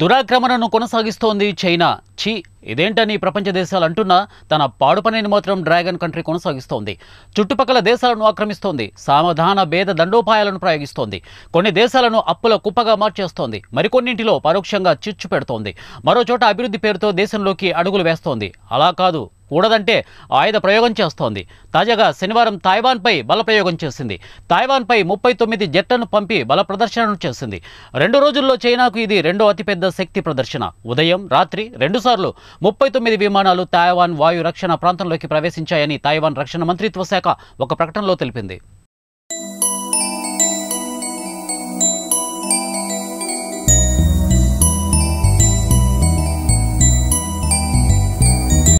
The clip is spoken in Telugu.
దురాక్రమణను కొనసాగిస్తోంది చైనా ఛీ ఇదేంటని ప్రపంచ దేశాలు అంటున్నా తన పాడు పనిని మాత్రం డ్రాగన్ కంట్రీ కొనసాగిస్తోంది చుట్టుపక్కల దేశాలను ఆక్రమిస్తోంది సామధాన భేద దండోపాయాలను ప్రయోగిస్తోంది కొన్ని దేశాలను అప్పుల కుప్పగా మార్చేస్తోంది మరికొన్నింటిలో పరోక్షంగా చిచ్చు పెడుతోంది మరోచోట అభివృద్ధి పేరుతో దేశంలోకి అడుగులు వేస్తోంది అలా కాదు కూడదంటే ఆయుధ ప్రయోగం చేస్తోంది తాజాగా శనివారం తాయ్వాన్పై బలప్రయోగం చేసింది తాయ్వాన్పై ముప్పై తొమ్మిది జట్లను పంపి బల ప్రదర్శనను చేసింది రెండు రోజుల్లో చైనాకు ఇది రెండో అతిపెద్ద శక్తి ప్రదర్శన ఉదయం రాత్రి రెండుసార్లు ముప్పై తొమ్మిది విమానాలు తాయివాన్ వాయు రక్షణ ప్రాంతంలోకి ప్రవేశించాయని తాయివాన్ రక్షణ మంత్రిత్వ శాఖ ఒక ప్రకటనలో తెలిపింది